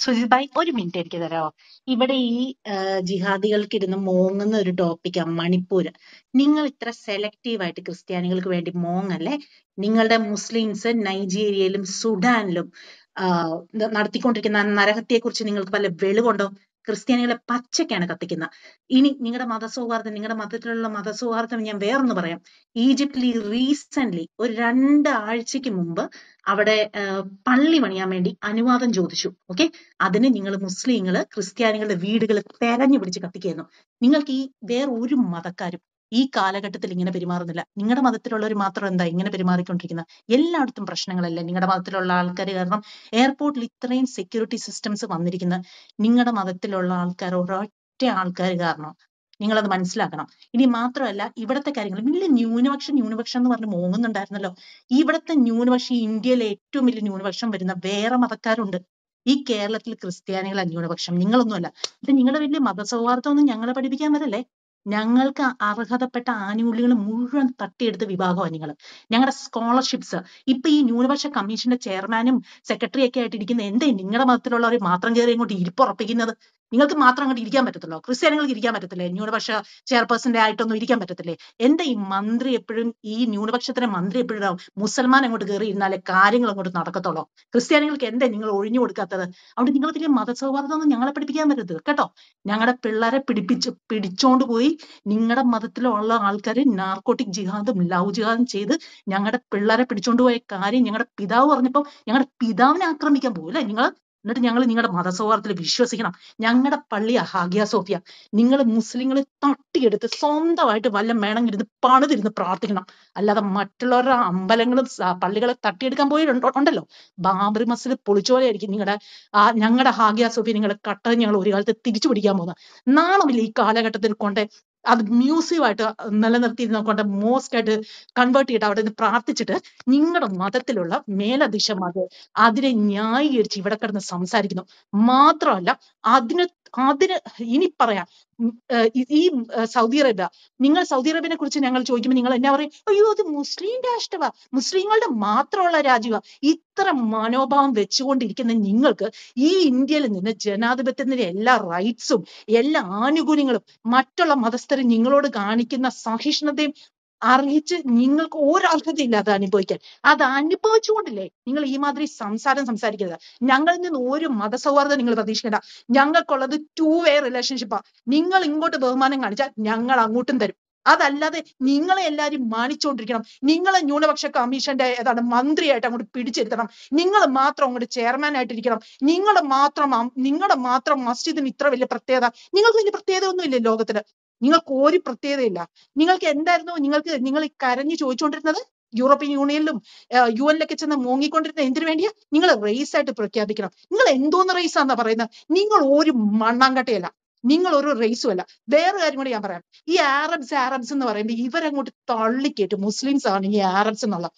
സുജിബായ് ഒരു മിനിറ്റ് എനിക്ക് തരാമോ ഇവിടെ ഈ ജിഹാദികൾക്ക് ഇരുന്ന് മോങ്ങുന്ന ഒരു ടോപ്പിക്കാണ് മണിപ്പൂര് നിങ്ങൾ ഇത്ര സെലക്റ്റീവ് ആയിട്ട് ക്രിസ്ത്യാനികൾക്ക് വേണ്ടി മോങ്ങല്ലേ നിങ്ങളുടെ മുസ്ലിംസ് നൈജീരിയയിലും സുഡാനിലും നടത്തിക്കൊണ്ടിരിക്കുന്ന നരഹത്യെ കുറിച്ച് നിങ്ങൾക്ക് വല്ല വെളിവുണ്ടോ ക്രിസ്ത്യാനികളെ പച്ചയ്ക്കാണ് കത്തിക്കുന്നത് ഇനി നിങ്ങളുടെ മതസൗഹാർദ്ദം നിങ്ങളുടെ മതത്തിലുള്ള മതസൗഹാർദ്ദം ഞാൻ വേറൊന്ന് പറയാം ഈജിപ്തിൽ റീസെന്റ് ഒരു രണ്ടാഴ്ചക്ക് മുമ്പ് അവിടെ പള്ളി പണിയാൻ വേണ്ടി അനുവാദം ചോദിച്ചു ഓക്കെ അതിന് നിങ്ങൾ മുസ്ലിങ്ങള് ക്രിസ്ത്യാനികളുടെ വീടുകൾ തെരഞ്ഞു പിടിച്ച് കത്തിക്കുന്നു നിങ്ങൾക്ക് ഈ വേറെ ഒരു മതക്കാരും ഈ കാലഘട്ടത്തിൽ ഇങ്ങനെ പെരുമാറുന്നില്ല നിങ്ങളുടെ മതത്തിലുള്ളവർ മാത്രം എന്താ ഇങ്ങനെ പെരുമാറിക്കൊണ്ടിരിക്കുന്നത് എല്ലായിടത്തും പ്രശ്നങ്ങളല്ലേ നിങ്ങളുടെ മതത്തിലുള്ള ആൾക്കാർ കാരണം എയർപോർട്ടിൽ ഇത്രയും സെക്യൂരിറ്റി സിസ്റ്റംസ് വന്നിരിക്കുന്നത് നിങ്ങളുടെ മതത്തിലുള്ള ആൾക്കാർ ഒരൊറ്റ ആൾക്കാർ കാരണം നിങ്ങളത് മനസ്സിലാക്കണം ഇനി മാത്രമല്ല ഇവിടുത്തെ കാര്യങ്ങൾ വലിയ ന്യൂനപക്ഷം ന്യൂനപക്ഷം എന്ന് പറഞ്ഞ് മോങ്ങുന്നുണ്ടായിരുന്നല്ലോ ഇവിടുത്തെ ന്യൂനപക്ഷം ഇന്ത്യയിലെ ഏറ്റവും വലിയ ന്യൂനപക്ഷം വരുന്ന വേറെ മതക്കാരുണ്ട് ഈ കേരളത്തിൽ ക്രിസ്ത്യാനികൾ ന്യൂനപക്ഷം നിങ്ങളൊന്നുമല്ല ഇത് നിങ്ങളുടെ വലിയ ഒന്നും ഞങ്ങളെ പഠിപ്പിക്കാൻ വരല്ലേ ഞങ്ങൾക്ക് അർഹതപ്പെട്ട ആനുകൂല്യങ്ങൾ മുഴുവൻ തട്ടിയെടുത്ത വിഭാഗമാണ് നിങ്ങൾ ഞങ്ങളുടെ സ്കോളർഷിപ്സ് ഇപ്പൊ ഈ ന്യൂനപക്ഷ കമ്മീഷന്റെ ചെയർമാനും സെക്രട്ടറി ഒക്കെ ആയിട്ട് ഇരിക്കുന്ന എന്തേ നിങ്ങളുടെ മതത്തിലുള്ളവർ മാത്രം കയറി ഇങ്ങോട്ട് ഇരിപ്പുറപ്പിക്കുന്നത് നിങ്ങൾക്ക് മാത്രം അങ്ങോട്ട് ഇരിക്കാൻ പറ്റത്തില്ലോ ക്രിസ്ത്യാനികൾക്ക് ഇരിക്കാൻ പറ്റത്തില്ലേ ന്യൂനപക്ഷ ചെയർപേഴ്സന്റെ ആയിട്ടൊന്നും ഇരിക്കാൻ പറ്റത്തില്ലേ എന്റെ ഈ മന്ത്രി എപ്പോഴും ഈ ന്യൂനപക്ഷത്തിന്റെ മന്ത്രി എപ്പോഴും മുസൽമാൻ അങ്ങോട്ട് കയറി ഇരുന്നാലേ കാര്യങ്ങൾ അങ്ങോട്ട് നടക്കത്തുള്ളൂ ക്രിസ്ത്യാനികൾക്ക് എന്തേ നിങ്ങൾ ഒഴിഞ്ഞു കൊടുക്കാത്തത് അതുകൊണ്ട് നിങ്ങൾ വലിയ മതസൗഹാർദ്ദമൊന്നും ഞങ്ങളെ പഠിപ്പിക്കാൻ പറ്റരുത് കേട്ടോ ഞങ്ങളുടെ പിള്ളേരെ പിടിപ്പിച്ച് പിടിച്ചോണ്ട് പോയി നിങ്ങളുടെ മതത്തിലുള്ള ആൾക്കാരെ നാർക്കോട്ടിക് ജിഹാദും ലവ് ജിഹാദും ചെയ്ത് ഞങ്ങളുടെ പിള്ളേരെ പിടിച്ചോണ്ട് പോയ കാര്യം ഞങ്ങളുടെ പിതാവ് പറഞ്ഞപ്പോൾ ഞങ്ങളുടെ പിതാവിനെ ആക്രമിക്കാൻ അല്ലെ നിങ്ങൾ എന്നിട്ട് ഞങ്ങൾ നിങ്ങളുടെ മതസൗഹാർദ്ദത്തിൽ വിശ്വസിക്കണം ഞങ്ങളുടെ പള്ളിയാ ഹാഗിയ സോഫിയ നിങ്ങൾ മുസ്ലിങ്ങളെ തട്ടിയെടുത്ത് സ്വന്തമായിട്ട് വല്ല വേണമെങ്കിൽ ഇരുന്ന് പണിതിരുന്ന് പ്രാർത്ഥിക്കണം അല്ലാതെ മറ്റുള്ളവരുടെ അമ്പലങ്ങളും പള്ളികളെ തട്ടിയെടുക്കാൻ പോയി ഉണ്ടല്ലോ ബാബറി മസ്ജിദ് പൊളിച്ചോലെയായിരിക്കും നിങ്ങളുടെ ആ ഞങ്ങളുടെ ഹാഗിയ സോഫിയ നിങ്ങളുടെ കട്ട ഞങ്ങൾ ഒരു കാലത്ത് തിരിച്ചു പിടിക്കാൻ പോകുന്നത് നാണമില്ല ഈ കാലഘട്ടത്തിൽ കൊണ്ട് അത് മ്യൂസിയമായിട്ട് നിലനിർത്തിയിരുന്നക്കൊണ്ട് മോസ്റ്റ് ആയിട്ട് കൺവേർട്ട് ചെയ്തിട്ട് അവിടെ നിന്ന് പ്രാർത്ഥിച്ചിട്ട് നിങ്ങളുടെ മതത്തിലുള്ള മേലധിഷമാർ അതിനെ ന്യായീകരിച്ച് ഇവിടെ കിടന്ന് സംസാരിക്കുന്നു. മാത്രമല്ല അതിന് അതിന് ഇനി പറയാം ഈ സൗദി അറേബ്യ നിങ്ങൾ സൗദി അറേബ്യനെ കുറിച്ച് ഞങ്ങൾ ചോദിക്കുമ്പോൾ നിങ്ങൾ എന്നാ പറയും അയ്യോ അത് മുസ്ലിം രാഷ്ട്രവാ മുസ്ലിങ്ങളുടെ മാത്രമുള്ള രാജ്യവ ഇത്ര മനോഭാവം വെച്ചുകൊണ്ടിരിക്കുന്ന നിങ്ങൾക്ക് ഈ ഇന്ത്യയിൽ നിന്ന് ജനാധിപത്യത്തിന്റെ എല്ലാ റൈറ്റ്സും എല്ലാ ആനുകൂല്യങ്ങളും മറ്റുള്ള മതസ്ഥരെ നിങ്ങളോട് കാണിക്കുന്ന സഹിഷ്ണുതയും അർഹിച്ച് നിങ്ങൾക്ക് ഒരർഹതയില്ലാതെ അനുഭവിക്കാൻ അത് അനുഭവിച്ചുകൊണ്ടില്ലേ നിങ്ങൾ ഈ മാതിരി സംസാരം സംസാരിക്കരുത് ഞങ്ങളിൽ നിന്ന് ഒരു മതസൗഹാർദ്ദം നിങ്ങൾ പ്രതീക്ഷിക്കേണ്ട ഞങ്ങൾക്കുള്ളത് ടു വേ റിലേഷൻഷിപ്പാ നിങ്ങൾ ഇങ്ങോട്ട് ബഹുമാനം കാണിച്ചാൽ ഞങ്ങൾ അങ്ങോട്ടും തരും അതല്ലാതെ നിങ്ങളെ എല്ലാവരും മാനിച്ചുകൊണ്ടിരിക്കണം നിങ്ങളെ ന്യൂനപക്ഷ കമ്മീഷന്റെ ഏതാണ് മന്ത്രിയായിട്ട് അങ്ങോട്ട് പിടിച്ചിരുത്തണം നിങ്ങൾ മാത്രം അങ്ങോട്ട് ചെയർമാൻ ആയിട്ടിരിക്കണം നിങ്ങളെ മാത്രം നിങ്ങളുടെ മാത്രം മസ്ജിദിന് ഇത്ര വലിയ പ്രത്യേകത നിങ്ങൾക്ക് വലിയ പ്രത്യേകത ഒന്നും ഇല്ല ലോകത്തില് നിങ്ങൾക്ക് ഒരു പ്രത്യേകതയില്ല നിങ്ങൾക്ക് എന്തായിരുന്നു നിങ്ങൾക്ക് നിങ്ങൾ കരഞ്ഞു ചോദിച്ചുകൊണ്ടിരുന്നത് യൂറോപ്യൻ യൂണിയനിലും യു ലൊക്കെ ചെന്ന് മൂങ്ങിക്കൊണ്ടിരുന്ന എന്തിനു വേണ്ടിയാ നിങ്ങൾ റേസ് ആയിട്ട് പ്രഖ്യാപിക്കണം നിങ്ങൾ എന്തോന്ന് റേസ് പറയുന്നത് നിങ്ങൾ ഒരു മണ്ണാങ്കട്ടയല്ല നിങ്ങൾ ഒരു റേസും അല്ല വേറെ കാര്യം കൂടി ഞാൻ പറയാം ഈ ആറബ്സ് ആറബ്സ് എന്ന് പറയുമ്പോൾ ഇവരങ്ങോട്ട് തള്ളിക്കേറ്റും മുസ്ലിംസ് ആണ് ഈ ആറബ്സ് എന്നുള്ള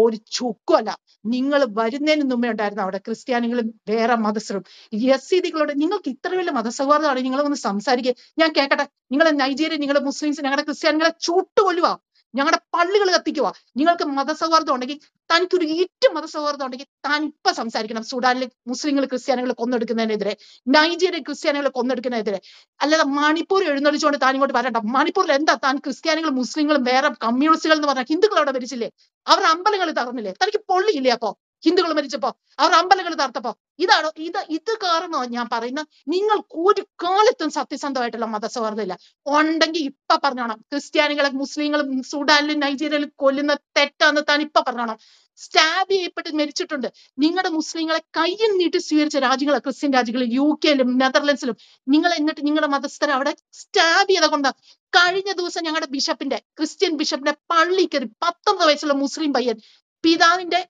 ഒരു ചുക്കുമല്ല നിങ്ങൾ വരുന്നതിന് മുമ്പേ ഉണ്ടായിരുന്നു അവിടെ ക്രിസ്ത്യാനികളും വേറെ മതസ്ഥരും യസീദികളോട് നിങ്ങൾക്ക് ഇത്ര വലിയ മതസൗഹാർദ്ദമാണ് നിങ്ങൾ ഒന്ന് സംസാരിക്കുക ഞാൻ കേക്കട്ടെ നിങ്ങളെ നൈജീരിയ നിങ്ങളെ മുസ്ലിംസ് ഞങ്ങളുടെ ക്രിസ്ത്യാനികളെ ചുട്ടുകൊല്ലുക ഞങ്ങളുടെ പള്ളികൾ കത്തിക്കുക നിങ്ങൾക്ക് മതസൗഹാർദ്ദം ഉണ്ടെങ്കിൽ തനിക്കൊരു ഏറ്റവും മതസൗഹാർദ്ദം ഉണ്ടെങ്കിൽ താൻ ഇപ്പൊ സംസാരിക്കണം സുഡാനിലെ മുസ്ലിങ്ങൾ ക്രിസ്ത്യാനികളെ കൊന്നെടുക്കുന്നതിനെതിരെ നൈജീരിയ ക്രിസ്ത്യാനികളെ കൊന്നെടുക്കുന്നതിനെതിരെ അല്ലാതെ മണിപ്പൂർ എഴുന്നള്ളിച്ചുകൊണ്ട് താൻ ഇങ്ങോട്ട് വരണ്ട മണിപ്പൂരിൽ എന്താ താൻ ക്രിസ്ത്യാനികളും മുസ്ലിങ്ങളും വേറെ കമ്മ്യൂണിസ്റ്റുകൾ എന്ന് പറഞ്ഞാൽ ഹിന്ദുക്കൾ അവിടെ മരിച്ചില്ലേ അവർ അമ്പലങ്ങൾ തറന്നില്ലേ തനിക്ക് പൊള്ളിയില്ലേ അപ്പോ ഹിന്ദുക്കൾ മരിച്ചപ്പോ അവർ അമ്പലങ്ങൾ തകർത്തപ്പോ ഇതാണോ ഇത് ഇത് കാരണം ഞാൻ പറയുന്ന നിങ്ങൾക്ക് ഒരു കാലത്തും സത്യസന്ധമായിട്ടുള്ള മതസൗഹൃദം ഇല്ല ഉണ്ടെങ്കിൽ ഇപ്പൊ പറഞ്ഞോണം ക്രിസ്ത്യാനികളെ മുസ്ലിങ്ങളും സുഡാനിലും നൈജീരിയയിലും കൊല്ലുന്ന തെറ്റാന്ന് താൻ ഇപ്പൊ പറഞ്ഞോണം സ്റ്റാബ് ചെയ്യപ്പെട്ട് മരിച്ചിട്ടുണ്ട് നിങ്ങളുടെ മുസ്ലിങ്ങളെ കയ്യിൽ നീട്ടി സ്വീകരിച്ച രാജ്യങ്ങളെ ക്രിസ്ത്യൻ രാജ്യങ്ങൾ യു കെയിലും നെതർലൻഡ്സിലും നിങ്ങൾ എന്നിട്ട് നിങ്ങളുടെ മതസ്ഥരെ അവിടെ സ്റ്റാബ് ചെയ്ത കൊണ്ട് കഴിഞ്ഞ ദിവസം ഞങ്ങളുടെ ബിഷപ്പിന്റെ ക്രിസ്ത്യൻ ബിഷപ്പിന്റെ പള്ളി കയറി പത്തൊമ്പത് വയസ്സുള്ള മുസ്ലിം പയ്യൻ പിതാവിന്റെ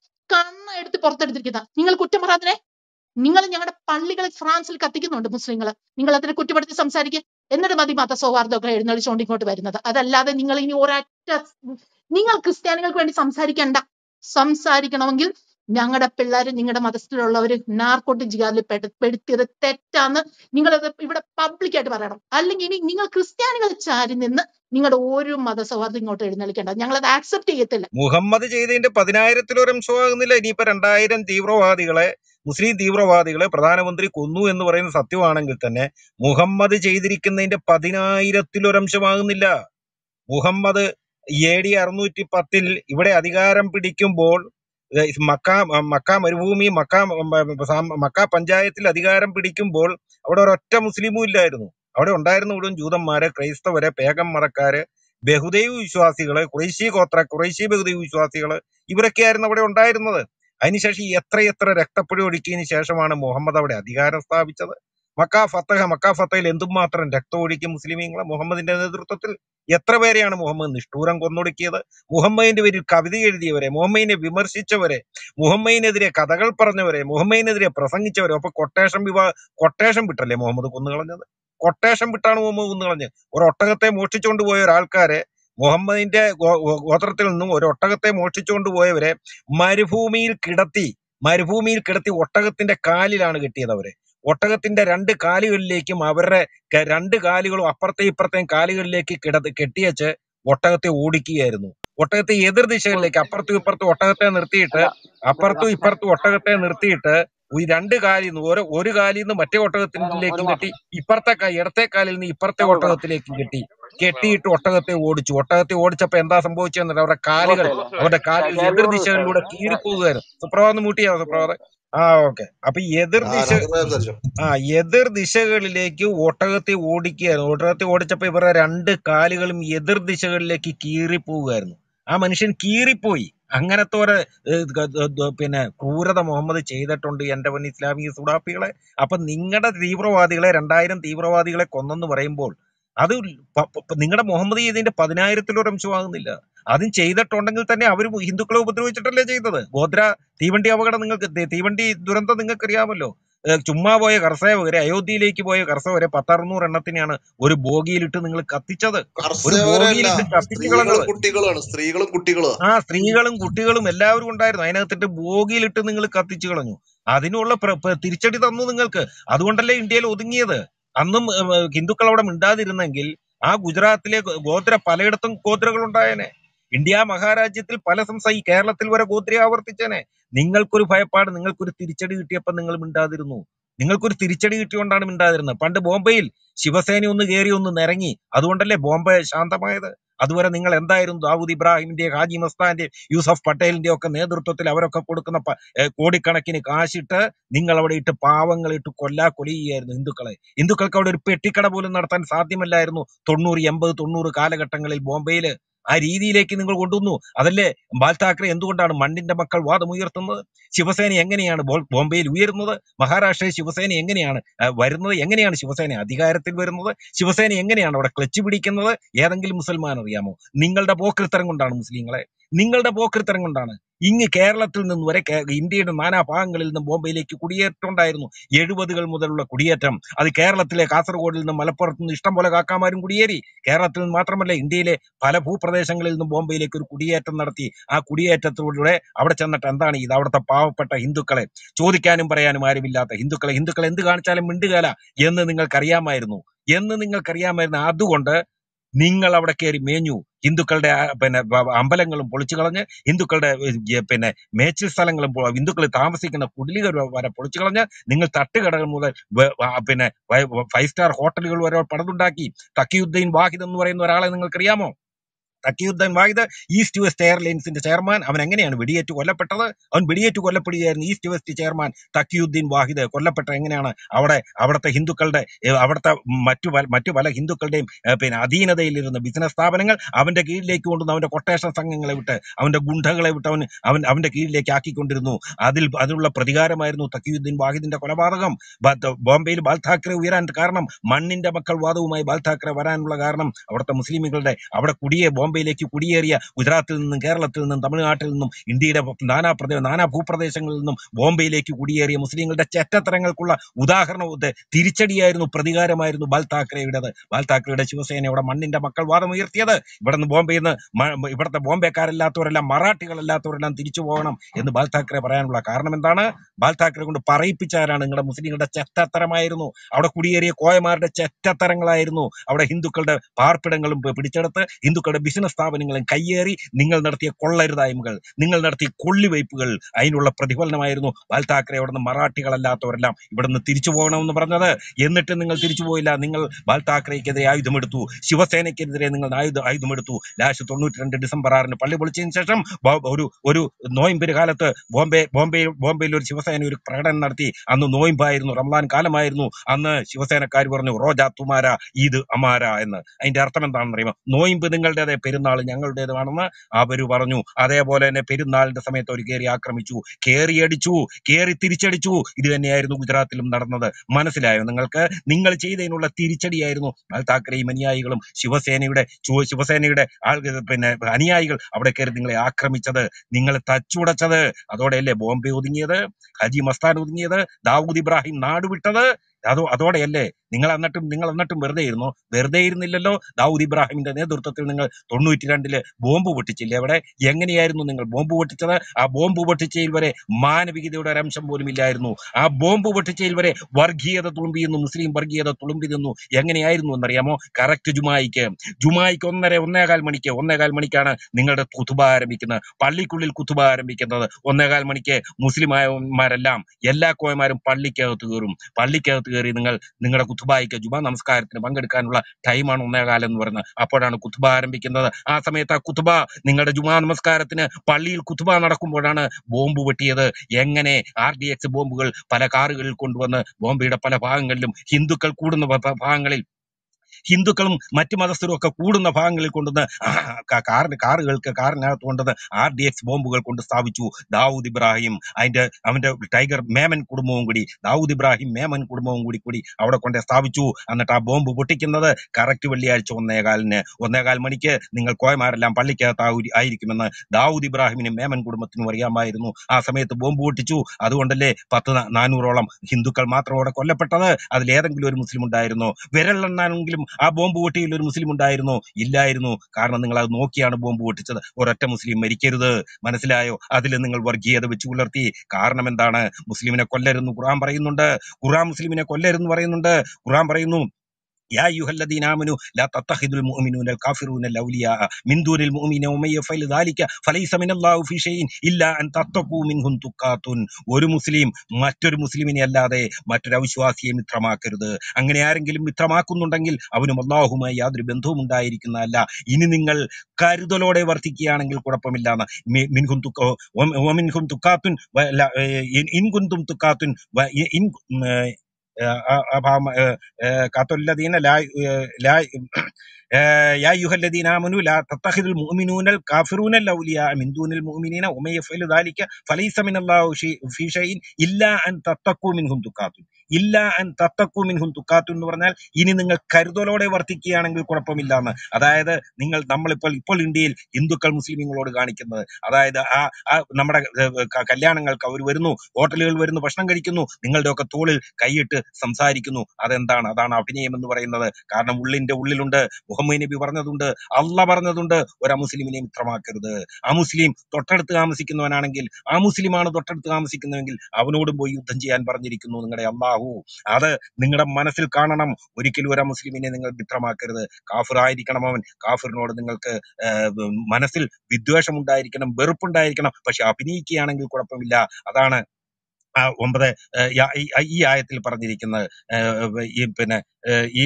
എടുത്ത് പുറത്തെടുത്തിരിക്കുന്ന നിങ്ങൾ കുറ്റം പറയാതിനെ നിങ്ങൾ ഞങ്ങളുടെ പള്ളികൾ ഫ്രാൻസിൽ കത്തിക്കുന്നുണ്ട് മുസ്ലിങ്ങൾ നിങ്ങൾ അതിനെ കുറ്റപ്പെടുത്തി സംസാരിക്കുക എന്നിട്ട് മതി മത സൗഹാർദ്ദമൊക്കെ എഴുന്നള്ളിച്ചുകൊണ്ട് ഇങ്ങോട്ട് വരുന്നത് അതല്ലാതെ നിങ്ങൾ ഇനി ഒരൊറ്റ നിങ്ങൾ ക്രിസ്ത്യാനികൾക്ക് വേണ്ടി സംസാരിക്കണ്ട സംസാരിക്കണമെങ്കിൽ ഞങ്ങളുടെ പിള്ളേർ നിങ്ങളുടെ മതത്തിലുള്ളവർ നാർക്കോട്ടിക് ജിഹാദിൽ പെടുത്തിയത് തെറ്റാന്ന് നിങ്ങളത് ഇവിടെ പബ്ലിക്കായിട്ട് പറയണം അല്ലെങ്കിൽ ഇനി നിങ്ങൾ ക്രിസ്ത്യാനികൾ ചാരി നിന്ന് നിങ്ങളുടെ ഓരോ മത സൗഹാർദ്ദം ഇങ്ങോട്ട് എഴുന്നള്ളിക്കണ്ട ഞങ്ങളത് ആക്സെപ്റ്റ് ചെയ്യത്തില്ല മുഹമ്മദ് ചെയ്തതിന്റെ പതിനായിരത്തിലൊരു അംശമാകുന്നില്ല ഇനിയിപ്പോ രണ്ടായിരം തീവ്രവാദികളെ മുസ്ലിം തീവ്രവാദികളെ പ്രധാനമന്ത്രി കൊന്നു എന്ന് പറയുന്ന സത്യമാണെങ്കിൽ തന്നെ മുഹമ്മദ് ചെയ്തിരിക്കുന്നതിന്റെ പതിനായിരത്തിലൊരംശമാകുന്നില്ല മുഹമ്മദ് എ ഡി അറുന്നൂറ്റി പത്തിൽ ഇവിടെ അധികാരം പിടിക്കുമ്പോൾ മക്ക മക്ക മരുഭൂമി മക്ക മക്ക പഞ്ചായത്തിൽ അധികാരം പിടിക്കുമ്പോൾ അവിടെ ഒരൊറ്റ മുസ്ലിമും ഇല്ലായിരുന്നു അവിടെ ഉണ്ടായിരുന്ന മുഴുവൻ ജൂതന്മാരെ ക്രൈസ്തവരെ പേഗന്മറക്കാര് ബഹുദൈവ വിശ്വാസികള് കുറേശ്ശി ഗോത്ര കുറേശ്ശി ബഹുദൈവ വിശ്വാസികള് ഇവരൊക്കെയായിരുന്നു അവിടെ ഉണ്ടായിരുന്നത് അതിനുശേഷം ഈ എത്രയെത്ര രക്തപ്പുഴ ഒഴുക്കിയതിനു ശേഷമാണ് മുഹമ്മദ് അവിടെ അധികാരം സ്ഥാപിച്ചത് മക്ക ഫത്തഹ മക്ക ഫത്തഹയിൽ എന്തുമാത്രം രക്തം ഒഴുക്കിയ മുസ്ലിമീങ്ങളെ മുഹമ്മദിന്റെ നേതൃത്വത്തിൽ എത്ര പേരെയാണ് മുഹമ്മദ് നിഷ്ഠൂരം കൊന്നൊടുക്കിയത് മുഹമ്മദിന്റെ പേരിൽ കവിത എഴുതിയവരെ മുഹമ്മദിനെ വിമർശിച്ചവരെ മുഹമ്മദിനെതിരെ കഥകൾ പറഞ്ഞവരെ മുഹമ്മദിനെതിരെ പ്രസംഗിച്ചവരെ ഒപ്പം കൊട്ടേഷൻ വിവാ കൊട്ടേഷൻ വിട്ടല്ലേ മുഹമ്മദ് കൊന്നുകളഞ്ഞത് കൊട്ടേഷൻ വിട്ടാണ് മുഹമ്മദ് കൊന്നുകളഞ്ഞത് ഒരു മോഷ്ടിച്ചുകൊണ്ട് പോയ ഒരാൾക്കാരെ മുഹമ്മദിന്റെ ഗോത്രത്തിൽ നിന്നും ഒരു ഒട്ടകത്തെ മോഷ്ടിച്ചുകൊണ്ട് പോയവരെ മരുഭൂമിയിൽ കിടത്തി മരുഭൂമിയിൽ കിടത്തി ഒട്ടകത്തിന്റെ കാലിലാണ് കിട്ടിയത് അവരെ ഒട്ടകത്തിന്റെ രണ്ട് കാലുകളിലേക്കും അവരുടെ രണ്ട് കാലുകളും അപ്പുറത്തെയും ഇപ്പുറത്തെയും കാലുകളിലേക്ക് കിടത്തി കെട്ടിയച്ച് ഒട്ടകത്തെ ഓടിക്കുകയായിരുന്നു ഒട്ടകത്തെ എതിർ ദിശകളിലേക്ക് അപ്പുറത്തും ഇപ്പുറത്തും ഒട്ടകത്തെ നിർത്തിയിട്ട് അപ്പുറത്തും ഇപ്പുറത്തും ഒട്ടകത്തെ നിർത്തിയിട്ട് ഈ രണ്ട് കാലിൽ നിന്ന് ഓരോ ഒരു കാലിൽ നിന്ന് മറ്റേ ഒട്ടകത്തിലേക്ക് കെട്ടി ഇപ്പുറത്തെ ഇടത്തെ കാലിൽ നിന്ന് ഇപ്പുറത്തെ ഒട്ടകത്തിലേക്ക് കെട്ടി കെട്ടിയിട്ട് ഒട്ടകത്തെ ഓടിച്ചു ഒട്ടകത്തെ ഓടിച്ചപ്പോ എന്താ സംഭവിച്ചെന്നിട്ട് അവരുടെ കാലുകൾ അവരുടെ കാലുകൾ എതിർ ദിശകളിലൂടെ കീറിപ്പോകുകയായിരുന്നു സുപ്രഭാതം മൂട്ടിയാ സുപ്രഭാതം ആ ഓക്കെ അപ്പൊ എതിർ ദിശ ആ എതിർ ദിശകളിലേക്ക് ഒട്ടകത്തെ ഓടിക്കുകയായിരുന്നു ഒട്ടകത്തെ ഓടിച്ചപ്പോ ഇവരുടെ രണ്ട് കാലുകളും എതിർ ദിശകളിലേക്ക് കീറിപ്പോവുകയായിരുന്നു ആ മനുഷ്യൻ കീറിപ്പോയി അങ്ങനത്തെ ഒരു പിന്നെ ക്രൂരത മുഹമ്മദ് ചെയ്തിട്ടുണ്ട് എന്റെ മുൻ ഇസ്ലാമിക സുഡാപ്പികളെ അപ്പൊ നിങ്ങളുടെ തീവ്രവാദികളെ രണ്ടായിരം തീവ്രവാദികളെ കൊന്നെന്ന് പറയുമ്പോൾ അത് നിങ്ങളുടെ മുഹമ്മദ് ചെയ്തതിന്റെ പതിനായിരത്തിലൊരു അംശമാകുന്നില്ല അതും ചെയ്തിട്ടുണ്ടെങ്കിൽ തന്നെ അവർ ഹിന്ദുക്കളെ ഉപദ്രവിച്ചിട്ടല്ലേ ചെയ്തത് ഗോത്ര തീവണ്ടി അപകടം നിങ്ങൾക്ക് തീവണ്ടി ദുരന്തം നിങ്ങൾക്കറിയാമല്ലോ ചുമ്മാ പോയ വരെ അയോധ്യയിലേക്ക് പോയ വരെ പത്തറുന്നൂറ് എണ്ണത്തിനെയാണ് ഒരു ബോഗിയിലിട്ട് നിങ്ങൾ കത്തിച്ചത് ഒരു ബോഗിയിലിട്ട് സ്ത്രീകളും ആ സ്ത്രീകളും കുട്ടികളും എല്ലാവരും ഉണ്ടായിരുന്നു അതിനകത്തിട്ട് ബോഗിയിലിട്ട് നിങ്ങൾ കത്തിച്ചു കളഞ്ഞു അതിനുള്ള തിരിച്ചടി തന്നു നിങ്ങൾക്ക് അതുകൊണ്ടല്ലേ ഇന്ത്യയിൽ ഒതുങ്ങിയത് അന്നും ഹിന്ദുക്കൾ അവിടെ മിണ്ടാതിരുന്നെങ്കിൽ ആ ഗുജറാത്തിലെ ഗോത്ര പലയിടത്തും ഗോത്രകൾ ഉണ്ടായേനെ ഇന്ത്യ മഹാരാജ്യത്തിൽ പല സംസ്ഥാനം കേരളത്തിൽ വരെ ഗോത്രി ആവർത്തിച്ചേനെ നിങ്ങൾക്കൊരു ഭയപ്പാട് നിങ്ങൾക്കൊരു തിരിച്ചടി കിട്ടിയപ്പോൾ നിങ്ങൾ മിണ്ടാതിരുന്നു നിങ്ങൾക്കൊരു തിരിച്ചടി കിട്ടിയോണ്ടാണ് മിണ്ടാതിരുന്നത് പണ്ട് ബോംബെയിൽ ശിവസേന ഒന്ന് കയറി ഒന്ന് നിറങ്ങി അതുകൊണ്ടല്ലേ ബോംബെ ശാന്തമായത് അതുവരെ നിങ്ങൾ എന്തായിരുന്നു ദാവൂദ് ഇബ്രാഹിമിന്റെ ഹാജി മസ്താന്റെ യൂസഫ് പട്ടേലിന്റെ ഒക്കെ നേതൃത്വത്തിൽ അവരൊക്കെ കൊടുക്കുന്ന കോടിക്കണക്കിന് കാശിട്ട് നിങ്ങൾ അവിടെ ഇട്ട് ഇട്ട് കൊല്ലാ കൊലിയായിരുന്നു ഹിന്ദുക്കളെ ഹിന്ദുക്കൾക്ക് അവിടെ ഒരു പെട്ടിക്കട പോലും നടത്താൻ സാധ്യമല്ലായിരുന്നു തൊണ്ണൂറ് എൺപത് തൊണ്ണൂറ് കാലഘട്ടങ്ങളിൽ ബോംബെയിൽ ആ രീതിയിലേക്ക് നിങ്ങൾ കൊണ്ടുവന്നു അതല്ലേ ബാൽ താക്കറെ എന്തുകൊണ്ടാണ് മണ്ണിന്റെ മക്കൾ വാദമുയർത്തുന്നത് ശിവസേന എങ്ങനെയാണ് ബോംബെയിൽ ഉയരുന്നത് മഹാരാഷ്ട്രയിൽ ശിവസേന എങ്ങനെയാണ് വരുന്നത് എങ്ങനെയാണ് ശിവസേന അധികാരത്തിൽ വരുന്നത് ശിവസേന എങ്ങനെയാണ് അവിടെ ക്ലച്ച് പിടിക്കുന്നത് ഏതെങ്കിലും മുസൽമാൻ അറിയാമോ നിങ്ങളുടെ പോക്കിരിത്തരം കൊണ്ടാണ് മുസ്ലിങ്ങളെ നിങ്ങളുടെ പോക്കൃത്തരം കൊണ്ടാണ് ഇങ്ങ് കേരളത്തിൽ നിന്ന് വരെ ഇന്ത്യയുടെ ഇന്ത്യയുടെ നാനാഭാഗങ്ങളിൽ നിന്നും ബോംബെയിലേക്ക് കുടിയേറ്റുണ്ടായിരുന്നു എഴുപതുകൾ മുതലുള്ള കുടിയേറ്റം അത് കേരളത്തിലെ കാസർഗോഡിൽ നിന്നും മലപ്പുറത്ത് നിന്ന് ഇഷ്ടംപോലെ കാക്കാമാരും കുടിയേറി കേരളത്തിൽ നിന്ന് മാത്രമല്ല ഇന്ത്യയിലെ പല ഭൂപ്രദേശങ്ങളിൽ നിന്നും ബോംബെയിലേക്ക് ഒരു കുടിയേറ്റം നടത്തി ആ കുടിയേറ്റത്തിലൂടെ അവിടെ ചെന്നിട്ട് എന്താണ് ഇത് അവിടുത്തെ പാവപ്പെട്ട ഹിന്ദുക്കളെ ചോദിക്കാനും പറയാനും ആരുമില്ലാത്ത ഹിന്ദുക്കളെ ഹിന്ദുക്കളെ എന്ത് കാണിച്ചാലും മിണ്ടുകാല എന്ന് നിങ്ങൾക്കറിയാമായിരുന്നു എന്ന് നിങ്ങൾക്കറിയാമായിരുന്നു അതുകൊണ്ട് നിങ്ങൾ അവിടെ കയറി മേഞ്ഞു ഹിന്ദുക്കളുടെ പിന്നെ അമ്പലങ്ങളും പൊളിച്ചു കളഞ്ഞ് ഹിന്ദുക്കളുടെ പിന്നെ മേച്ചിൽ സ്ഥലങ്ങളും ഹിന്ദുക്കൾ താമസിക്കുന്ന കുടിലുകൾ വരെ പൊളിച്ചു കളഞ്ഞ് നിങ്ങൾ തട്ടുകടകൾ മുതൽ പിന്നെ ഫൈവ് സ്റ്റാർ ഹോട്ടലുകൾ വരെ പണിതുണ്ടാക്കി തക്കിയുദ്ദീൻ വാഹിദ് എന്ന് പറയുന്ന ഒരാളെ നിങ്ങൾക്കറിയാമോ തക്കീറുദ്ദീൻ വാഹിദ് ഈസ്റ്റ് വെസ്റ്റ് എയർലൈൻസിന്റെ ചെയർമാൻ അവൻ എങ്ങനെയാണ് വെടിയേറ്റ് കൊല്ലപ്പെട്ടത് അവൻ വെടിയേറ്റ് കൊല്ലപ്പെടുകയായിരുന്നു East West chairman Takiuddin Wahid കൊല്ലപ്പെട്ട എങ്ങനെയാണ് അവിടെ അവിടുത്തെ ഹിന്ദുക്കളുടെ അവിടുത്തെ മറ്റു പല മറ്റു പല ഹിന്ദുക്കളുടെയും പിന്നെ അധീനതയിലിരുന്ന ബിസിനസ് സ്ഥാപനങ്ങൾ അവന്റെ കീഴിലേക്ക് കൊണ്ടുവന്ന് അവന്റെ കൊട്ടേഷൻ സംഘങ്ങളെ വിട്ട് അവന്റെ ഗുണ്ടകളെ വിട്ട് അവൻ അവൻ അവന്റെ കീഴിലേക്ക് ആക്കിക്കൊണ്ടിരുന്നു അതിൽ അതിലുള്ള പ്രതികാരമായിരുന്നു തക്കിയുദ്ദീൻ വാഹിദിന്റെ കൊലപാതകം ബോംബെയിൽ ബാൽ താക്കറെ ഉയരാൻ കാരണം മണ്ണിന്റെ മക്കൾ വാദവുമായി ബാൽ താക്കറെ വരാനുള്ള കാരണം അവിടുത്തെ മുസ്ലിമുകളുടെ അവിടെ കുടിയേ ബോംബെ ബോംബെയിലേക്ക് കുടിയേറിയ ഗുജറാത്തിൽ നിന്നും കേരളത്തിൽ നിന്നും തമിഴ്നാട്ടിൽ നിന്നും ഇന്ത്യയുടെ നാനാ പ്രദേശ നാനാ ഭൂപ്രദേശങ്ങളിൽ നിന്നും ബോംബെയിലേക്ക് കുടിയേറിയ മുസ്ലിങ്ങളുടെ ചെറ്റത്തരങ്ങൾക്കുള്ള ഉദാഹരണമൊത്ത് തിരിച്ചടിയായിരുന്നു പ്രതികാരമായിരുന്നു ബാൽ താക്കറേയുടേത് ബാൽ താക്കറെയുടെ ശിവസേനയുടെ മണ്ണിന്റെ മക്കൾ വാദമുയർത്തിയത് ഇവിടെ നിന്ന് ബോംബെയിൽ നിന്ന് ഇവിടുത്തെ ബോംബെക്കാരല്ലാത്തവരെല്ലാം മറാഠികളല്ലാത്തവരെല്ലാം തിരിച്ചു പോകണം എന്ന് ബാൽ താക്കറെ പറയാനുള്ള കാരണം എന്താണ് ബാൽ താക്കറെ കൊണ്ട് പറയിപ്പിച്ചാരാണ് നിങ്ങളുടെ മുസ്ലിങ്ങളുടെ ചെറ്റത്തരമായിരുന്നു അവിടെ കുടിയേറിയ കോയമാരുടെ ചെറ്റത്തരങ്ങളായിരുന്നു അവിടെ ഹിന്ദുക്കളുടെ പാർപ്പിടങ്ങളും പിടിച്ചെടുത്ത് ഹിന്ദുക്കളുടെ ബിസിനസ് ബിസിനസ് സ്ഥാപനങ്ങളും കയ്യേറി നിങ്ങൾ നടത്തിയ കൊള്ളരുതായ്മകൾ നിങ്ങൾ നടത്തിയ കൊള്ളിവയ്പ്പുകൾ അതിനുള്ള പ്രതിഫലനമായിരുന്നു ബാൽ താക്കറെ നിന്ന് മറാഠികളല്ലാത്തവരെല്ലാം നിന്ന് തിരിച്ചു പോകണമെന്ന് പറഞ്ഞത് എന്നിട്ട് നിങ്ങൾ തിരിച്ചു പോയില്ല നിങ്ങൾ ബാൽ താക്കറെക്കെതിരെ ആയുധമെടുത്തു ശിവസേനയ്ക്കെതിരെ നിങ്ങൾ ആയുധ ആയുധമെടുത്തു ലാസ്റ്റ് തൊണ്ണൂറ്റി രണ്ട് ഡിസംബർ ആറിന് പള്ളി പൊളിച്ചതിന് ശേഷം ഒരു ഒരു നോയിമ്പര് കാലത്ത് ബോംബെ ബോംബെ ബോംബെയിൽ ഒരു ശിവസേന ഒരു പ്രകടനം നടത്തി അന്ന് നോയമ്പായിരുന്നു റംലാൻ കാലമായിരുന്നു അന്ന് ശിവസേനക്കാർ പറഞ്ഞു റോജാ തുമാര ഈദ് അമാര എന്ന് അതിന്റെ അർത്ഥം എന്താണെന്ന് അറിയുമോ നിങ്ങളുടെ അതേ പെരുന്നാൾ ഞങ്ങളുടേതാണെന്ന് അവർ പറഞ്ഞു അതേപോലെ തന്നെ പെരുന്നാളിന്റെ സമയത്ത് അവർ കയറി ആക്രമിച്ചു കയറിയടിച്ചു കയറി തിരിച്ചടിച്ചു ഇത് തന്നെയായിരുന്നു ഗുജറാത്തിലും നടന്നത് മനസ്സിലായോ നിങ്ങൾക്ക് നിങ്ങൾ ചെയ്തതിനുള്ള തിരിച്ചടിയായിരുന്നു എന്നാൽ താക്കറേയും അനുയായികളും ശിവസേനയുടെ ശിവസേനയുടെ ആൾ പിന്നെ അനുയായികൾ അവിടെ കയറി നിങ്ങളെ ആക്രമിച്ചത് നിങ്ങളെ തച്ചുടച്ചത് അതോടെയല്ലേ ബോംബെ ഒതുങ്ങിയത് ഹജി മസ്താൻ ഒതുങ്ങിയത് ദാവൂദ് ഇബ്രാഹിം നാടുവിട്ടത് അതോ അതോടെയല്ലേ നിങ്ങൾ എന്നിട്ടും നിങ്ങൾ എന്നിട്ടും വെറുതെ ഇരുന്നോ വെറുതെ ഇരുന്നില്ലല്ലോ ദാവൂദ് ഇബ്രാഹിമിന്റെ നേതൃത്വത്തിൽ നിങ്ങൾ തൊണ്ണൂറ്റി രണ്ടില് ബോംബ് പൊട്ടിച്ചില്ലേ അവിടെ എങ്ങനെയായിരുന്നു നിങ്ങൾ ബോംബ് പൊട്ടിച്ചത് ആ ബോംബ് പൊട്ടിച്ചയിൽ വരെ മാനവികതയുടെ ഒരംശം പോലും ഇല്ലായിരുന്നു ആ ബോംബ് പൊട്ടിച്ചയിൽ വരെ വർഗീയത തുളുമ്പി നിന്നു മുസ്ലിം വർഗീയത തുളുമ്പി നിന്നു എങ്ങനെയായിരുന്നു എന്നറിയാമോ കറക്റ്റ് ജുമായിക്ക് ജുമായിക്ക് ഒന്നര ഒന്നേകാൽ മണിക്ക് ഒന്നേകാൽ മണിക്കാണ് നിങ്ങളുടെ കുത്തുബ ആരംഭിക്കുന്നത് പള്ളിക്കുള്ളിൽ കുത്തുബ ആരംഭിക്കുന്നത് ഒന്നേകാൽ മണിക്ക് ആയമാരെല്ലാം എല്ലാ കോയമാരും പള്ളിക്കകത്ത് കയറും പള്ളിക്കകത്ത് കയറി നിങ്ങൾ നിങ്ങളുടെ കുത്തുബായിക്ക് ജുമാ നമസ്കാരത്തിന് പങ്കെടുക്കാനുള്ള ടൈമാണ് കാലം എന്ന് പറയുന്നത് അപ്പോഴാണ് കുത്തുബ ആരംഭിക്കുന്നത് ആ സമയത്ത് ആ കുത്തുബ നിങ്ങളുടെ ജുമാ നമസ്കാരത്തിന് പള്ളിയിൽ കുത്തുബ നടക്കുമ്പോഴാണ് ബോംബ് വെട്ടിയത് എങ്ങനെ ആർ ഡി എക്സ് ബോംബുകൾ പല കാറുകളിൽ കൊണ്ടുവന്ന് ബോംബെയുടെ പല ഭാഗങ്ങളിലും ഹിന്ദുക്കൾ കൂടുന്ന ഭാഗങ്ങളിൽ ഹിന്ദുക്കളും മറ്റ് മതസ്ഥരും ഒക്കെ കൂടുന്ന ഭാഗങ്ങളിൽ കൊണ്ടുവന്ന് കാറിന് കാറുകൾക്ക് കാറിനകത്ത് കൊണ്ടുവന്ന് ആർ ഡി എക്സ് ബോംബുകൾ കൊണ്ട് സ്ഥാപിച്ചു ദാവൂദ് ഇബ്രാഹിം അതിന്റെ അവന്റെ ടൈഗർ മേമൻ കുടുംബവും കൂടി ദാവൂദ് ഇബ്രാഹിം മേമൻ കുടുംബവും കൂടി കൂടി അവിടെ കൊണ്ട് സ്ഥാപിച്ചു എന്നിട്ട് ആ ബോംബ് പൊട്ടിക്കുന്നത് കറക്റ്റ് വെള്ളിയാഴ്ച ഒന്നേകാലിന് ഒന്നേകാൽ മണിക്ക് നിങ്ങൾ കോയമാരെല്ലാം പള്ളിക്കകത്ത് ആയിരിക്കുമെന്ന് ദാവൂദ് ഇബ്രാഹിമിനും മേമൻ കുടുംബത്തിനും അറിയാമായിരുന്നു ആ സമയത്ത് ബോംബ് പൊട്ടിച്ചു അതുകൊണ്ടല്ലേ പത്ത് നാനൂറോളം ഹിന്ദുക്കൾ മാത്രം അവിടെ കൊല്ലപ്പെട്ടത് അതിലേതെങ്കിലും ഒരു മുസ്ലിം ഉണ്ടായിരുന്നു വിരലെണ്ണാനെങ്കിലും മുസ്ലിം ആ ബോംബ് പൊട്ടിയിൽ ഒരു മുസ്ലിം ഉണ്ടായിരുന്നോ ഇല്ലായിരുന്നു കാരണം നിങ്ങൾ അത് നോക്കിയാണ് ബോംബ് പൊട്ടിച്ചത് ഒരൊറ്റ മുസ്ലിം മരിക്കരുത് മനസ്സിലായോ അതിൽ നിങ്ങൾ വർഗീയത വെച്ച് പുലർത്തി കാരണം എന്താണ് മുസ്ലിമിനെ കൊല്ലരുത് ഖുർആൻ പറയുന്നുണ്ട് ഖുർആൻ മുസ്ലിമിനെ കൊല്ലരുതെന്ന് പറയുന്നുണ്ട് ഖുർആൻ പറയുന്നു يا أيها الذين آمنوا لا تتخذوا المؤمنون الكافرون الأولياء من دون المؤمن ومن يفعل ذلك فليس من الله في شيء إلا أن تتقوا منهم تقات ഒരു മുസ്ലിം മറ്റൊരു മുസ്ലിമിനെ അല്ലാതെ മറ്റൊരു അവിശ്വാസിയെ മിത്രമാക്കരുത് അങ്ങനെ ആരെങ്കിലും മിത്രമാക്കുന്നുണ്ടെങ്കിൽ അവനും അള്ളാഹുമായി യാതൊരു ബന്ധവും ഉണ്ടായിരിക്കുന്നതല്ല ഇനി നിങ്ങൾ കരുതലോടെ വർത്തിക്കുകയാണെങ്കിൽ കുഴപ്പമില്ല മിൻഹും തുക്ക ഒമിൻഹും തുക്കാത്തുൻ ഇൻകുന്തും തുക്കാത്തുൻ ആ ഭാഗം കത്തുല്ലദീന ലാ ലാ يا അൻ മിൻഹും എന്ന് പറഞ്ഞാൽ ഇനി നിങ്ങൾ കരുതലോടെ വർത്തിക്കുകയാണെങ്കിൽ കുഴപ്പമില്ല എന്ന് അതായത് നിങ്ങൾ നമ്മളിപ്പോൾ ഇപ്പോൾ ഇന്ത്യയിൽ ഹിന്ദുക്കൾ മുസ്ലിമുകളോട് കാണിക്കുന്നത് അതായത് ആ നമ്മുടെ കല്യാണങ്ങൾക്ക് അവർ വരുന്നു ഹോട്ടലുകൾ വരുന്നു ഭക്ഷണം കഴിക്കുന്നു നിങ്ങളുടെ ഒക്കെ തോളിൽ കൈയിട്ട് സംസാരിക്കുന്നു അതെന്താണ് അതാണ് അഭിനയം എന്ന് പറയുന്നത് കാരണം ഉള്ളിന്റെ ഉള്ളിലുണ്ട് മുഹമ്മദ് നബി പറഞ്ഞതുണ്ട് അള്ള പറഞ്ഞതുണ്ട് ഒരു അമുസ്ലിമിനെയും ഇത്രമാക്കരുത് ആ മുസ്ലിം തൊട്ടടുത്ത് താമസിക്കുന്നവനാണെങ്കിൽ ആ മുസ്ലിമാണ് തൊട്ടടുത്ത് താമസിക്കുന്നതെങ്കിൽ അവനോടും പോയി യുദ്ധം ചെയ്യാൻ പറഞ്ഞിരിക്കുന്നു നിങ്ങളുടെ അള്ളാഹു അത് നിങ്ങളുടെ മനസ്സിൽ കാണണം ഒരിക്കലും ഒരു മുസ്ലിമിനെ നിങ്ങൾ മിത്രമാക്കരുത് ആയിരിക്കണം അവൻ കാഫിറിനോട് നിങ്ങൾക്ക് മനസ്സിൽ വിദ്വേഷം ഉണ്ടായിരിക്കണം വെറുപ്പുണ്ടായിരിക്കണം പക്ഷെ അഭിനയിക്കുകയാണെങ്കിൽ കുഴപ്പമില്ല അതാണ് ഒമ്പത് ഈ ആയത്തിൽ പറഞ്ഞിരിക്കുന്നത് ഈ പിന്നെ ഈ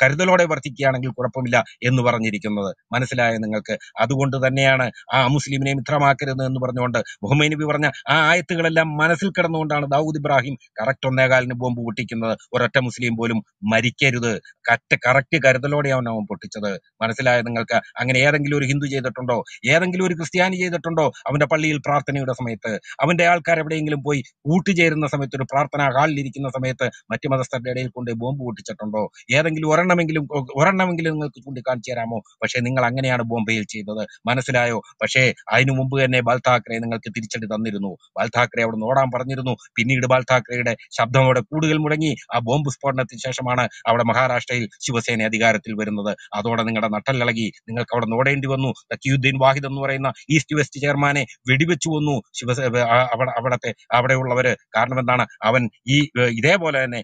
കരുതലോടെ വർത്തിക്കുകയാണെങ്കിൽ കുഴപ്പമില്ല എന്ന് പറഞ്ഞിരിക്കുന്നത് മനസ്സിലായ നിങ്ങൾക്ക് അതുകൊണ്ട് തന്നെയാണ് ആ മുസ്ലിമിനെ മിത്രമാക്കരുത് എന്ന് പറഞ്ഞുകൊണ്ട് മുഹമ്മദ് നബി പറഞ്ഞ ആ ആയത്തുകളെല്ലാം മനസ്സിൽ കിടന്നുകൊണ്ടാണ് ദാവൂദ് ഇബ്രാഹിം കറക്റ്റ് ഒന്നേകാലിന് ബോംബ് പൊട്ടിക്കുന്നത് ഒരൊറ്റ മുസ്ലിം പോലും മരിക്കരുത് കറക്റ്റ് കറക്റ്റ് കരുതലോടെയാണ് അവൻ പൊട്ടിച്ചത് മനസ്സിലായ നിങ്ങൾക്ക് അങ്ങനെ ഏതെങ്കിലും ഒരു ഹിന്ദു ചെയ്തിട്ടുണ്ടോ ഏതെങ്കിലും ഒരു ക്രിസ്ത്യാനി ചെയ്തിട്ടുണ്ടോ അവന്റെ പള്ളിയിൽ പ്രാർത്ഥനയുടെ സമയത്ത് അവന്റെ ആൾക്കാർ എവിടെയെങ്കിലും പോയി കൂട്ടി ഒത്തുചേരുന്ന സമയത്ത് ഒരു പ്രാർത്ഥനാ ഹാളിൽ ഇരിക്കുന്ന സമയത്ത് മറ്റു മതസ്ഥരുടെ ഇടയിൽ കൊണ്ട് ബോംബ് പൊട്ടിച്ചിട്ടുണ്ടോ ഏതെങ്കിലും ഒരെണ്ണമെങ്കിലും ഒരെണ്ണമെങ്കിലും നിങ്ങൾക്ക് ചൂണ്ടിക്കാണിച്ചു തരാമോ പക്ഷേ നിങ്ങൾ അങ്ങനെയാണ് ബോംബെയിൽ ചെയ്തത് മനസ്സിലായോ പക്ഷേ അതിനു മുമ്പ് തന്നെ താക്കറെ നിങ്ങൾക്ക് തിരിച്ചടി തന്നിരുന്നു താക്കറെ അവിടെ നിന്ന് ഓടാൻ പറഞ്ഞിരുന്നു പിന്നീട് താക്കറെയുടെ ശബ്ദം അവിടെ കൂടുതൽ മുടങ്ങി ആ ബോംബ് സ്ഫോടനത്തിന് ശേഷമാണ് അവിടെ മഹാരാഷ്ട്രയിൽ ശിവസേന അധികാരത്തിൽ വരുന്നത് അതോടെ നിങ്ങളുടെ നട്ടലിളകി നിങ്ങൾക്ക് അവിടെ നിന്ന് ഓടേണ്ടി വന്നു തക്കിയുദ്ദീൻ വാഹിദ് എന്ന് പറയുന്ന ഈസ്റ്റ് വെസ്റ്റ് ചെയർമാനെ വെടിവെച്ചു വന്നു ശിവസേന അവിടെ അവിടത്തെ അവിടെയുള്ളവര് കാരണം എന്താണ് അവൻ ഈ ഇതേപോലെ തന്നെ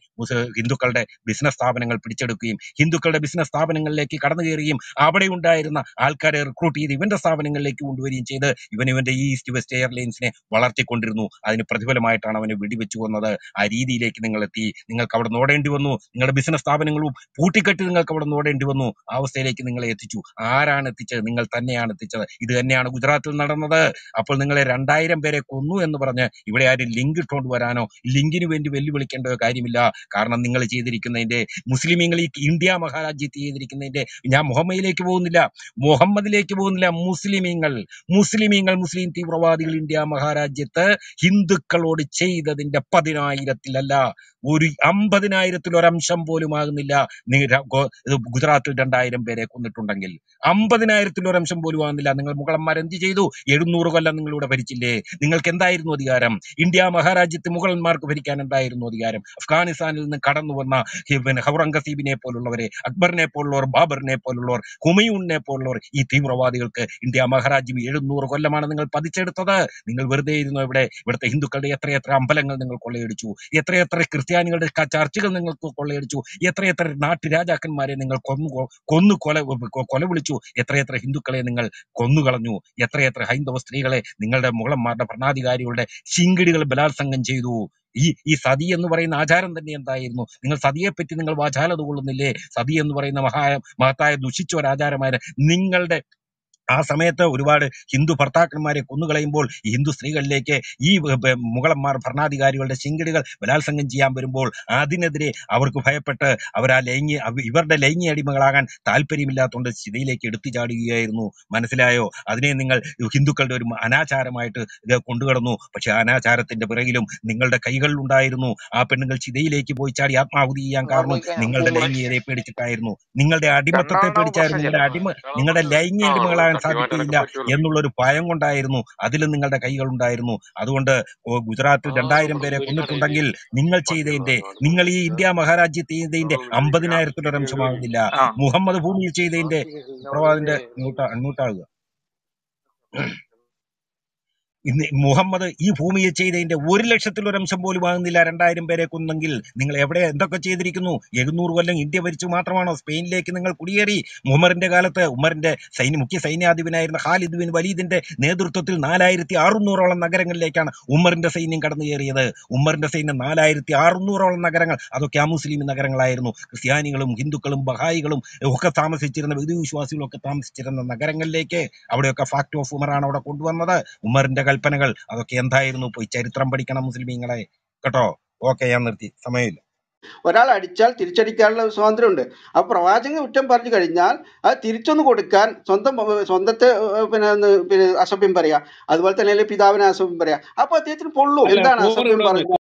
ഹിന്ദുക്കളുടെ ബിസിനസ് സ്ഥാപനങ്ങൾ പിടിച്ചെടുക്കുകയും ഹിന്ദുക്കളുടെ ബിസിനസ് സ്ഥാപനങ്ങളിലേക്ക് കടന്നു കയറുകയും അവിടെ ഉണ്ടായിരുന്ന ആൾക്കാരെ റിക്രൂട്ട് ചെയ്ത് ഇവന്റെ സ്ഥാപനങ്ങളിലേക്ക് കൊണ്ടുവരികയും ചെയ്ത് ഇവൻ ഇവന്റെ ഈസ്റ്റ് വെസ്റ്റ് എയർലൈൻസിനെ വളർത്തിക്കൊണ്ടിരുന്നു അതിന് പ്രതിഫലമായിട്ടാണ് അവനെ വെടിവെച്ചു കൊന്നത് ആ രീതിയിലേക്ക് നിങ്ങൾ എത്തി നിങ്ങൾക്ക് അവിടെ നോടേണ്ടി വന്നു നിങ്ങളുടെ ബിസിനസ് സ്ഥാപനങ്ങളും പൂട്ടിക്കെട്ടി നിങ്ങൾക്ക് അവിടെ നോടേണ്ടി വന്നു ആ അവസ്ഥയിലേക്ക് നിങ്ങളെ എത്തിച്ചു ആരാണ് എത്തിച്ചത് നിങ്ങൾ തന്നെയാണ് എത്തിച്ചത് ഇത് തന്നെയാണ് ഗുജറാത്തിൽ നടന്നത് അപ്പോൾ നിങ്ങളെ രണ്ടായിരം പേരെ കൊന്നു എന്ന് പറഞ്ഞ് ഇവിടെ ആരും ലിങ്ക് ഇട്ടോ കൊണ്ടുവരാനോ ലിങ്കിന് വേണ്ടി വെല്ലുവിളിക്കേണ്ട കാര്യമില്ല കാരണം നിങ്ങൾ ചെയ്തിരിക്കുന്നതിന്റെ മുസ്ലിമീങ്ങൾ ഈ ഇന്ത്യ മഹാരാജ്യത്ത് ചെയ്തിരിക്കുന്നതിന്റെ ഞാൻ മുഹമ്മദിലേക്ക് പോകുന്നില്ല മുഹമ്മദിലേക്ക് പോകുന്നില്ല മുസ്ലിമീങ്ങൾ മുസ്ലിമീങ്ങൾ മുസ്ലിം തീവ്രവാദികൾ ഇന്ത്യ മഹാരാജ്യത്ത് ഹിന്ദുക്കളോട് ചെയ്തതിന്റെ പതിനായിരത്തിലല്ല ഒരു അമ്പതിനായിരത്തിൽ ഒരംശം പോലും ആകുന്നില്ല ഗുജറാത്തിൽ രണ്ടായിരം പേരെ കൊന്നിട്ടുണ്ടെങ്കിൽ അമ്പതിനായിരത്തിൽ ഒരംശം പോലും ആകുന്നില്ല നിങ്ങൾ മുഗളന്മാർ എന്ത് ചെയ്തു എഴുന്നൂറ് കൊല്ലം നിങ്ങളിവിടെ ഭരിച്ചില്ലേ നിങ്ങൾക്ക് എന്തായിരുന്നു അധികാരം ഇന്ത്യ മഹാരാജ് രാജ്യത്ത് മുഗളന്മാർക്ക് ഉണ്ടായിരുന്നു അധികാരം അഫ്ഗാനിസ്ഥാനിൽ നിന്ന് കടന്നു വന്ന പിന്നെ ഹൗറംഗസീബിനെ പോലുള്ളവരെ അക്ബറിനെ പോലുള്ളവർ ബാബറിനെ പോലുള്ളവർ ഹുമയൂണിനെ പോലുള്ളവർ ഈ തീവ്രവാദികൾക്ക് ഇന്ത്യ മഹാരാജ്യം എഴുന്നൂറ് കൊല്ലമാണ് നിങ്ങൾ പതിച്ചെടുത്തത് നിങ്ങൾ വെറുതെ ഇരുന്നു ഇവിടെ ഇവിടുത്തെ ഹിന്ദുക്കളുടെ എത്രയെത്ര അമ്പലങ്ങൾ നിങ്ങൾ കൊള്ളയടിച്ചു എത്രയെത്ര ക്രിസ്ത്യാനികളുടെ ചർച്ചകൾ നിങ്ങൾക്ക് കൊള്ളയടിച്ചു എത്രയെത്ര നാട്ടുരാജാക്കന്മാരെ നിങ്ങൾ കൊന്നു കൊന്നു കൊല കൊല വിളിച്ചു എത്രയെത്ര ഹിന്ദുക്കളെ നിങ്ങൾ കൊന്നുകളഞ്ഞു എത്രയെത്ര ഹൈന്ദവ സ്ത്രീകളെ നിങ്ങളുടെ മുഗളന്മാരുടെ ഭരണാധികാരികളുടെ ശിങ്കിടികൾ ബലാത്സംഗം വിഭാവനം ചെയ്തു ഈ ഈ സതി എന്ന് പറയുന്ന ആചാരം തന്നെ എന്തായിരുന്നു നിങ്ങൾ പറ്റി നിങ്ങൾ വാചാലത കൊള്ളുന്നില്ലേ സതി എന്ന് പറയുന്ന മഹാ മഹത്തായ ദുഷിച്ച ഒരു ആചാരമായ നിങ്ങളുടെ ആ സമയത്ത് ഒരുപാട് ഹിന്ദു ഭർത്താക്കന്മാരെ കൊന്നുകളയുമ്പോൾ ഈ ഹിന്ദു സ്ത്രീകളിലേക്ക് ഈ മുഗളന്മാർ ഭരണാധികാരികളുടെ ശിങ്കിടികൾ ബലാത്സംഗം ചെയ്യാൻ വരുമ്പോൾ അതിനെതിരെ അവർക്ക് ഭയപ്പെട്ട് അവർ ആ ലൈംഗിക ഇവരുടെ ലൈംഗിക അടിമകളാകാൻ താല്പര്യമില്ലാത്തതുകൊണ്ട് ചിതയിലേക്ക് എടുത്തു ചാടുകയായിരുന്നു മനസ്സിലായോ അതിനെ നിങ്ങൾ ഹിന്ദുക്കളുടെ ഒരു അനാചാരമായിട്ട് കൊണ്ടുകടന്നു പക്ഷെ ആ അനാചാരത്തിന്റെ പിറകിലും നിങ്ങളുടെ കൈകളിൽ ഉണ്ടായിരുന്നു ആ പെണ്ണുങ്ങൾ ചിതയിലേക്ക് പോയി ചാടി ആത്മാഹുതി ചെയ്യാൻ കാരണം നിങ്ങളുടെ ലൈംഗികതയെ പേടിച്ചിട്ടായിരുന്നു നിങ്ങളുടെ അടിമത്തത്തെ പേടിച്ചായിരുന്നു നിങ്ങളുടെ അടിമ നിങ്ങളുടെ ലൈംഗിക അടിമകളാകാൻ സാധിക്കുകയില്ല എന്നുള്ള ഒരു ഭയം കൊണ്ടായിരുന്നു അതിലും നിങ്ങളുടെ കൈകൾ ഉണ്ടായിരുന്നു അതുകൊണ്ട് ഗുജറാത്തിൽ രണ്ടായിരം പേരെ കൊന്നിട്ടുണ്ടെങ്കിൽ നിങ്ങൾ ചെയ്തതിന്റെ നിങ്ങൾ ഈ ഇന്ത്യ മഹാരാജ്യത്തിന്റെ ചെയ്തതിന്റെ അമ്പതിനായിരത്തിലൊരു അംശമാകുന്നില്ല മുഹമ്മദ് ഭൂമിയിൽ ചെയ്തതിന്റെ പ്രവാദിന്റെ അങ്ങോട്ടാകുക ഇന്ന് മുഹമ്മദ് ഈ ഭൂമിയെ ചെയ്തതിന്റെ ഒരു ലക്ഷത്തിലൊരംശം പോലും ആകുന്നില്ല രണ്ടായിരം പേരെ കൊന്നെങ്കിൽ നിങ്ങൾ എവിടെ എന്തൊക്കെ ചെയ്തിരിക്കുന്നു എഴുന്നൂറ് കൊല്ലം ഇന്ത്യ ഭരിച്ചു മാത്രമാണോ സ്പെയിനിലേക്ക് നിങ്ങൾ കുടിയേറി ഉമറിന്റെ കാലത്ത് ഉമറിന്റെ സൈന്യ മുഖ്യ സൈന്യാധിപനായിരുന്ന ഖാലിദ് ബിൻ വലീദിന്റെ നേതൃത്വത്തിൽ നാലായിരത്തി അറുന്നൂറോളം നഗരങ്ങളിലേക്കാണ് ഉമറിന്റെ സൈന്യം കടന്നു കയറിയത് ഉമറിന്റെ സൈന്യം നാലായിരത്തി അറുന്നൂറോളം നഗരങ്ങൾ അതൊക്കെ അമുസ്ലിം നഗരങ്ങളായിരുന്നു ക്രിസ്ത്യാനികളും ഹിന്ദുക്കളും ബഹായികളും ഒക്കെ താമസിച്ചിരുന്ന വിധി ഒക്കെ താമസിച്ചിരുന്ന നഗരങ്ങളിലേക്ക് അവിടെയൊക്കെ ഫാക്ട് ഓഫ് ഉമറാണ് അവിടെ കൊണ്ടുവന്നത് ഉമറിന്റെ കൽപ്പനകൾ അതൊക്കെ എന്തായിരുന്നു പോയി ചരിത്രം പഠിക്കണം മുസ്ലിമീങ്ങളെ കേട്ടോ ഓക്കെ ഞാൻ നിർത്തി സമയമില്ല ഒരാൾ അടിച്ചാൽ തിരിച്ചടിക്കാനുള്ള ഉണ്ട് അപ്പോൾ പ്രവാചകൻ കുറ്റം പറഞ്ഞു കഴിഞ്ഞാൽ അത് തിരിച്ചൊന്ന് കൊടുക്കാൻ സ്വന്തം സ്വന്തത്തെ പിന്നെ പിന്നെ അസഭ്യം പറയാ അതുപോലെ തന്നെ പിതാവിനെ അസഭ്യം പറയാ അപ്പൊ അദ്ദേഹത്തിന് പൊള്ളു എന്താണ് അസഭ്യം പറയുന്നത്